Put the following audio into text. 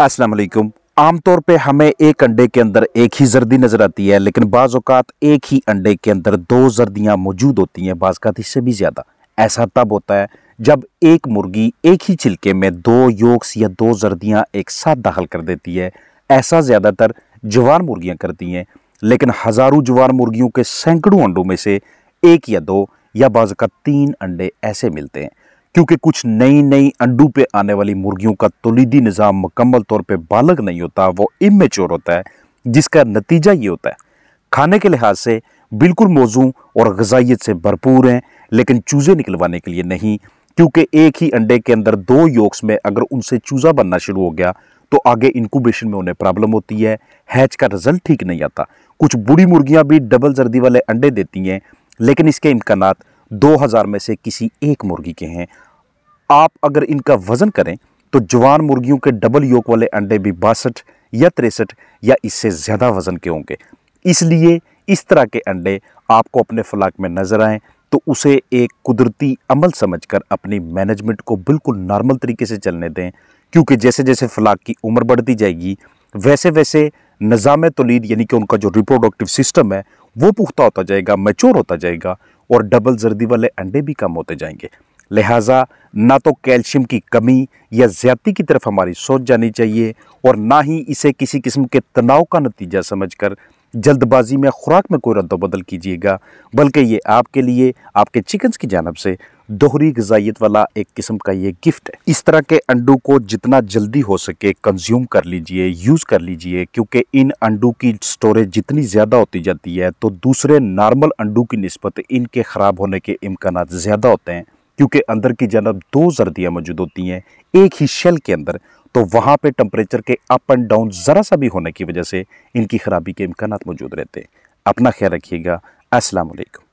अस्सलाम वालेकुम आमतौर पे हमें एक अंडे के अंदर एक ही जर्दी नज़र आती है लेकिन बाज़ात एक ही अंडे के अंदर दो जर्दियाँ मौजूद होती हैं बाज़ात इससे भी ज़्यादा ऐसा तब होता है जब एक मुर्गी एक ही छिलके में दो योक्स या दो जर्दियाँ एक साथ दाखिल कर देती है ऐसा ज़्यादातर जवान मुर्गियाँ करती हैं लेकिन हज़ारों जवान मुर्गियों के सैकड़ों अंडों में से एक या दो या बाजा तीन अंडे ऐसे मिलते हैं क्योंकि कुछ नई नई अंडू पे आने वाली मुर्गियों का तोलीदी निज़ाम मुकम्मल तौर पे बालग नहीं होता वो इमेच्योर होता है जिसका नतीजा ये होता है खाने के लिहाज से बिल्कुल मौजू और गजाइत से भरपूर हैं लेकिन चूज़े निकलवाने के लिए नहीं क्योंकि एक ही अंडे के अंदर दो योक्स में अगर उनसे चूज़ा बनना शुरू हो गया तो आगे इनकूबेशन में उन्हें प्रॉब्लम होती है हैच का रिजल्ट ठीक नहीं आता कुछ बुढ़ी मुर्गियाँ भी डबल जर्दी वाले अंडे देती हैं लेकिन इसके इम्कान 2000 में से किसी एक मुर्गी के हैं आप अगर इनका वज़न करें तो जवान मुर्गियों के डबल योक वाले अंडे भी बासठ या तिरसठ या इससे ज़्यादा वज़न के होंगे इसलिए इस तरह के अंडे आपको अपने फलाक में नज़र आएँ तो उसे एक कुदरती अमल समझकर अपनी मैनेजमेंट को बिल्कुल नॉर्मल तरीके से चलने दें क्योंकि जैसे जैसे फलाक की उम्र बढ़ती जाएगी वैसे वैसे निज़ाम तोलीद यानी कि उनका जो रिप्रोडक्टिव सिस्टम है वो पुख्ता होता जाएगा मैच्योर होता जाएगा और डबल जर्दी वाले अंडे भी कम होते जाएंगे लिहाजा ना तो कैल्शियम की कमी या ज़्यादती की तरफ हमारी सोच जानी चाहिए और ना ही इसे किसी किस्म के तनाव का नतीजा समझकर जल्दबाजी में खुराक में कोई रद्दबदल कीजिएगा बल्कि ये आपके लिए आपके चिकन्स की जानब से दोहरी गजाइत वाला एक किस्म का ये गिफ्ट है इस तरह के अंडू को जितना जल्दी हो सके कंज्यूम कर लीजिए यूज़ कर लीजिए क्योंकि इन अंडू की स्टोरेज जितनी ज़्यादा होती जाती है तो दूसरे नॉर्मल अंडू की नस्बत इनके ख़राब होने के इम्कान ज़्यादा होते हैं क्योंकि अंदर की जनब दो जर्दियाँ मौजूद होती हैं एक ही शेल के अंदर तो वहाँ पे टम्परेचर के अप एंड डाउन ज़रा सा भी होने की वजह से इनकी ख़राबी के इम्कान मौजूद रहते हैं अपना ख्याल रखिएगा असलकम